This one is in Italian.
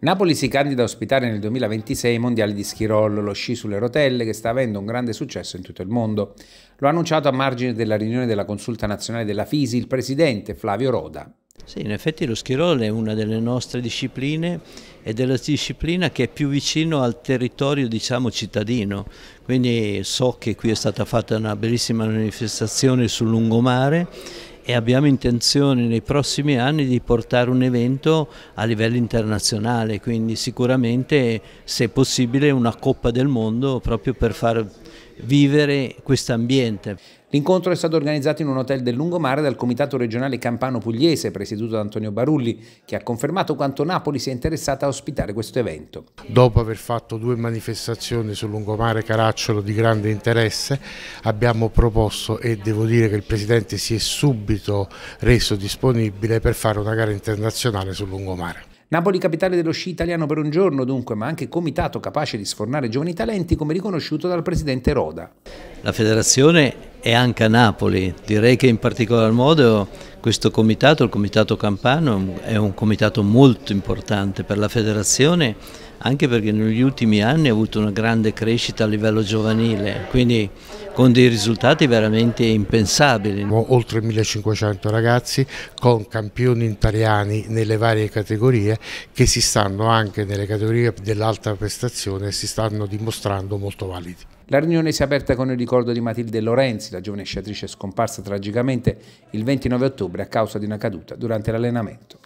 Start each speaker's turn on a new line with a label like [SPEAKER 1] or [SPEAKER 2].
[SPEAKER 1] Napoli si candida a ospitare nel 2026 i mondiali di Schirol, lo sci sulle rotelle, che sta avendo un grande successo in tutto il mondo. Lo ha annunciato a margine della riunione della Consulta
[SPEAKER 2] Nazionale della FISI il presidente Flavio Roda. Sì, in effetti lo Schirol è una delle nostre discipline ed è la disciplina che è più vicino al territorio diciamo cittadino, quindi so che qui è stata fatta una bellissima manifestazione sul lungomare e abbiamo intenzione nei prossimi anni di portare un evento a livello internazionale, quindi sicuramente se possibile una Coppa del Mondo proprio per far vivere questo ambiente. L'incontro è stato organizzato in un hotel
[SPEAKER 1] del Lungomare dal Comitato regionale Campano Pugliese, presieduto da Antonio Barulli, che ha confermato quanto Napoli sia interessata a ospitare questo evento.
[SPEAKER 3] Dopo aver fatto due manifestazioni sul Lungomare Caracciolo di grande interesse, abbiamo proposto e devo dire che il Presidente si è subito reso disponibile per fare una gara internazionale sul Lungomare.
[SPEAKER 1] Napoli capitale dello sci italiano per un giorno dunque, ma anche comitato capace di sfornare giovani talenti come riconosciuto dal presidente Roda.
[SPEAKER 2] La federazione e anche a Napoli. Direi che in particolar modo questo comitato, il comitato campano, è un comitato molto importante per la federazione anche perché negli ultimi anni ha avuto una grande crescita a
[SPEAKER 3] livello giovanile, quindi con dei risultati veramente impensabili. Oltre 1500 ragazzi con campioni italiani nelle varie categorie che si stanno anche nelle categorie dell'alta prestazione e si stanno dimostrando molto validi.
[SPEAKER 1] La riunione si è aperta con il ricordo di Matilde Lorenzi, la giovane sciatrice scomparsa tragicamente il 29 ottobre ottobre a causa di una caduta durante l'allenamento.